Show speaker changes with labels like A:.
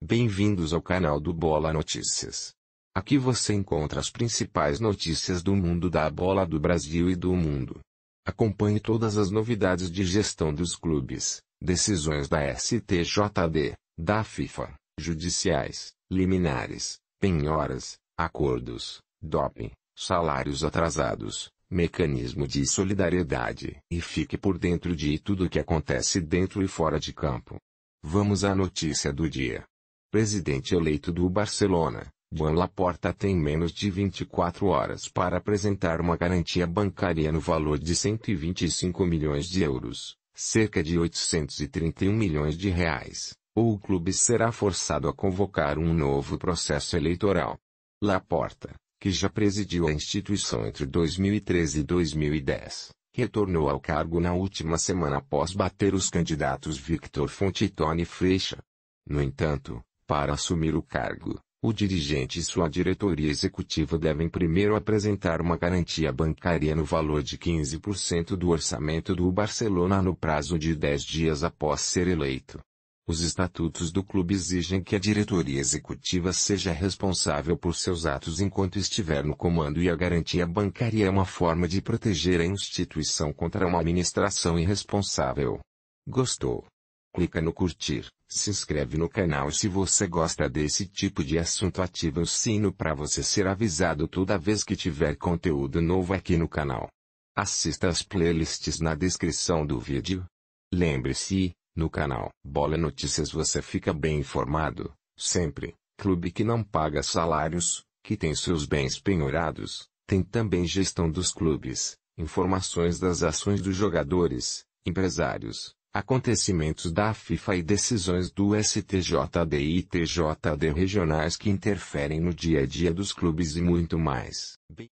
A: Bem-vindos ao canal do Bola Notícias. Aqui você encontra as principais notícias do mundo da bola do Brasil e do mundo. Acompanhe todas as novidades de gestão dos clubes, decisões da STJD, da FIFA, judiciais, liminares, penhoras, acordos, doping, salários atrasados, mecanismo de solidariedade e fique por dentro de tudo o que acontece dentro e fora de campo. Vamos à notícia do dia presidente eleito do Barcelona, Juan Laporta tem menos de 24 horas para apresentar uma garantia bancária no valor de 125 milhões de euros, cerca de 831 milhões de reais, ou o clube será forçado a convocar um novo processo eleitoral. Laporta, que já presidiu a instituição entre 2013 e 2010, retornou ao cargo na última semana após bater os candidatos Victor Fonte e Tony Freixa. No entanto, para assumir o cargo, o dirigente e sua diretoria executiva devem primeiro apresentar uma garantia bancária no valor de 15% do orçamento do Barcelona no prazo de 10 dias após ser eleito. Os estatutos do clube exigem que a diretoria executiva seja responsável por seus atos enquanto estiver no comando e a garantia bancária é uma forma de proteger a instituição contra uma administração irresponsável. Gostou? clica no curtir, se inscreve no canal e se você gosta desse tipo de assunto ativa o sino para você ser avisado toda vez que tiver conteúdo novo aqui no canal. Assista as playlists na descrição do vídeo. Lembre-se, no canal Bola Notícias você fica bem informado, sempre. Clube que não paga salários, que tem seus bens penhorados, tem também gestão dos clubes, informações das ações dos jogadores, empresários, acontecimentos da FIFA e decisões do STJD e TJD regionais que interferem no dia a dia dos clubes e muito mais.